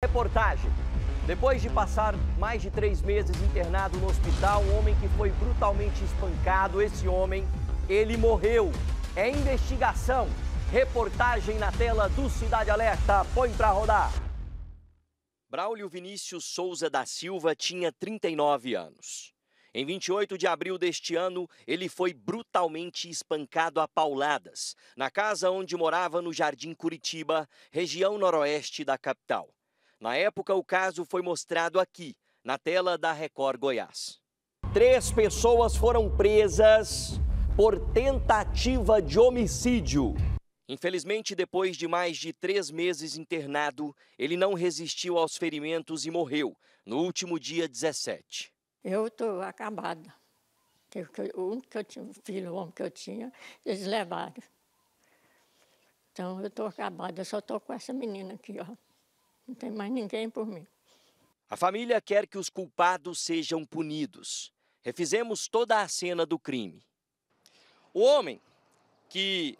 Reportagem. Depois de passar mais de três meses internado no hospital, um homem que foi brutalmente espancado, esse homem, ele morreu. É investigação. Reportagem na tela do Cidade Alerta. Põe pra rodar. Braulio Vinícius Souza da Silva tinha 39 anos. Em 28 de abril deste ano, ele foi brutalmente espancado a pauladas na casa onde morava no Jardim Curitiba, região noroeste da capital. Na época, o caso foi mostrado aqui, na tela da Record Goiás. Três pessoas foram presas por tentativa de homicídio. Infelizmente, depois de mais de três meses internado, ele não resistiu aos ferimentos e morreu no último dia 17. Eu estou acabada. O único que eu tinha, o filho, o homem que eu tinha, eles levaram. Então eu estou acabada, eu só estou com essa menina aqui, ó. Não tem mais ninguém por mim. A família quer que os culpados sejam punidos. Refizemos toda a cena do crime. O homem que,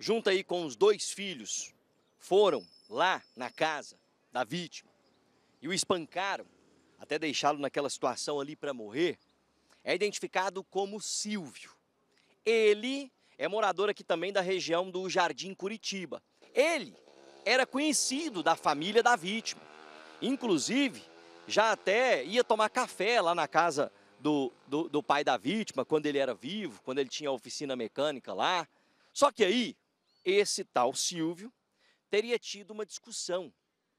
junto aí com os dois filhos, foram lá na casa da vítima e o espancaram até deixá-lo naquela situação ali para morrer, é identificado como Silvio. Ele é morador aqui também da região do Jardim Curitiba. Ele era conhecido da família da vítima. Inclusive, já até ia tomar café lá na casa do, do, do pai da vítima, quando ele era vivo, quando ele tinha a oficina mecânica lá. Só que aí, esse tal Silvio teria tido uma discussão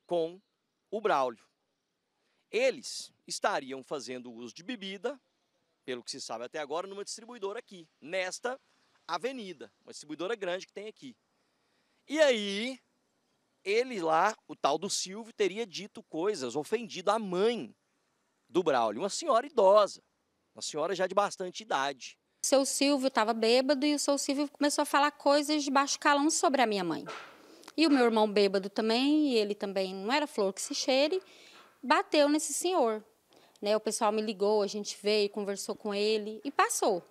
com o Braulio. Eles estariam fazendo uso de bebida, pelo que se sabe até agora, numa distribuidora aqui, nesta avenida, uma distribuidora grande que tem aqui. E aí, ele lá, o tal do Silvio, teria dito coisas, ofendido a mãe do Braulio, uma senhora idosa, uma senhora já de bastante idade. O seu Silvio estava bêbado e o seu Silvio começou a falar coisas de baixo calão sobre a minha mãe. E o meu irmão bêbado também, e ele também não era flor que se cheire, bateu nesse senhor. Né, o pessoal me ligou, a gente veio, conversou com ele e passou.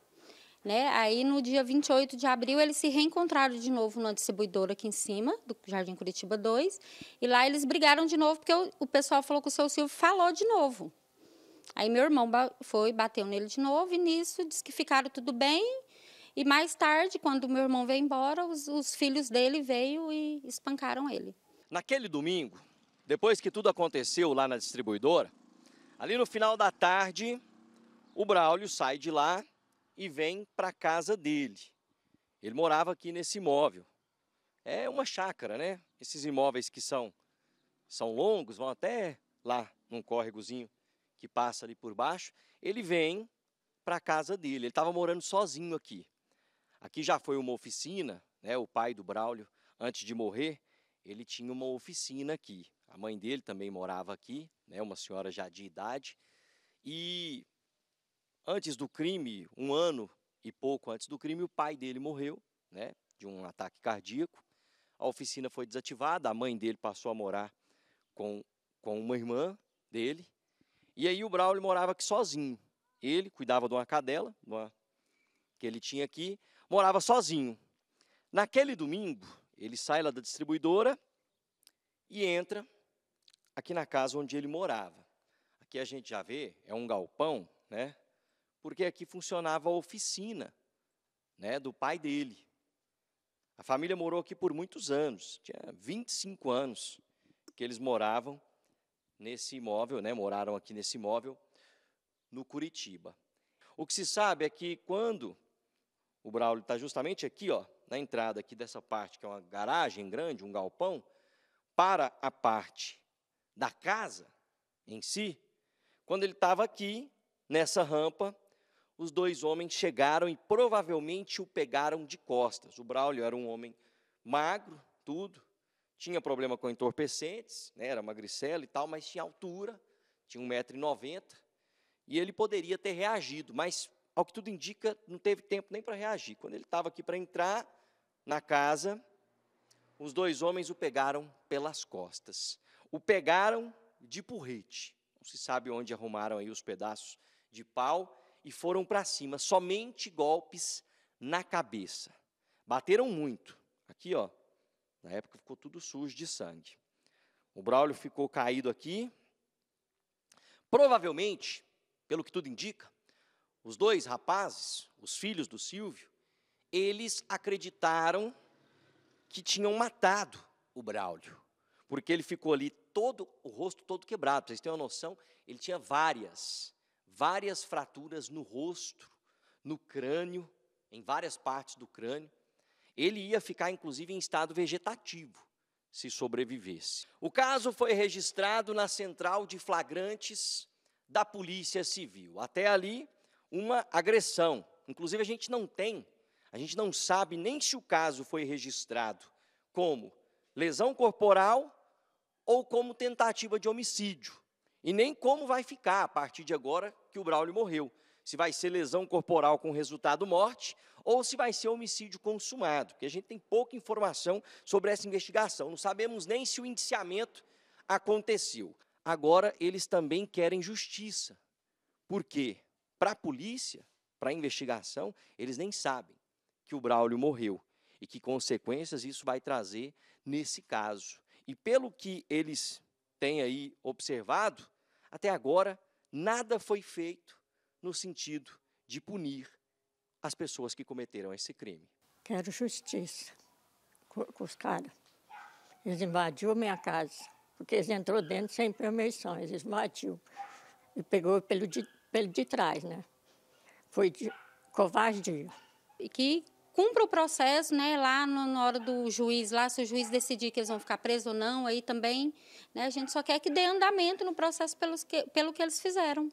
Né? Aí no dia 28 de abril eles se reencontraram de novo na distribuidora aqui em cima, do Jardim Curitiba 2, e lá eles brigaram de novo porque o, o pessoal falou que o seu Silvio falou de novo. Aí meu irmão foi, bateu nele de novo e nisso disse que ficaram tudo bem. E mais tarde, quando meu irmão veio embora, os, os filhos dele veio e espancaram ele. Naquele domingo, depois que tudo aconteceu lá na distribuidora, ali no final da tarde, o Braulio sai de lá e vem para a casa dele. Ele morava aqui nesse imóvel. É uma chácara, né? Esses imóveis que são são longos, vão até lá num córregozinho que passa ali por baixo. Ele vem para a casa dele. Ele estava morando sozinho aqui. Aqui já foi uma oficina, né? O pai do Braulio, antes de morrer, ele tinha uma oficina aqui. A mãe dele também morava aqui, né? Uma senhora já de idade. E Antes do crime, um ano e pouco antes do crime, o pai dele morreu, né, de um ataque cardíaco. A oficina foi desativada, a mãe dele passou a morar com, com uma irmã dele. E aí o Braulio morava aqui sozinho. Ele cuidava de uma cadela, de uma, que ele tinha aqui, morava sozinho. Naquele domingo, ele sai lá da distribuidora e entra aqui na casa onde ele morava. Aqui a gente já vê, é um galpão, né? porque aqui funcionava a oficina né, do pai dele. A família morou aqui por muitos anos, tinha 25 anos que eles moravam nesse imóvel, né, moraram aqui nesse imóvel, no Curitiba. O que se sabe é que quando o Braulio está justamente aqui, ó, na entrada aqui dessa parte, que é uma garagem grande, um galpão, para a parte da casa em si, quando ele estava aqui, nessa rampa, os dois homens chegaram e provavelmente o pegaram de costas. O Braulio era um homem magro, tudo, tinha problema com entorpecentes, né, era magricelo e tal, mas tinha altura, tinha 1,90m, e ele poderia ter reagido, mas, ao que tudo indica, não teve tempo nem para reagir. Quando ele estava aqui para entrar na casa, os dois homens o pegaram pelas costas. O pegaram de porrete. Não se sabe onde arrumaram aí os pedaços de pau e foram para cima, somente golpes na cabeça. Bateram muito. Aqui, ó. Na época ficou tudo sujo de sangue. O Braulio ficou caído aqui. Provavelmente, pelo que tudo indica, os dois rapazes, os filhos do Silvio, eles acreditaram que tinham matado o Braulio, porque ele ficou ali todo o rosto todo quebrado. Pra vocês têm uma noção, ele tinha várias várias fraturas no rosto, no crânio, em várias partes do crânio. Ele ia ficar, inclusive, em estado vegetativo, se sobrevivesse. O caso foi registrado na central de flagrantes da Polícia Civil. Até ali, uma agressão. Inclusive, a gente não tem, a gente não sabe nem se o caso foi registrado como lesão corporal ou como tentativa de homicídio. E nem como vai ficar a partir de agora que o Braulio morreu. Se vai ser lesão corporal com resultado morte ou se vai ser homicídio consumado, porque a gente tem pouca informação sobre essa investigação. Não sabemos nem se o indiciamento aconteceu. Agora eles também querem justiça. Por quê? Para a polícia, para a investigação, eles nem sabem que o Braulio morreu e que consequências isso vai trazer nesse caso. E pelo que eles tem aí observado, até agora nada foi feito no sentido de punir as pessoas que cometeram esse crime. Quero justiça com os caras. Eles invadiram minha casa, porque eles entrou dentro sem permissão, eles invadiram. E pegou pelo de, pelo de trás, né? Foi de covardia. E que cumpra o processo, né, lá no, na hora do juiz, lá se o juiz decidir que eles vão ficar presos ou não, aí também, né, a gente só quer que dê andamento no processo pelos que, pelo que eles fizeram.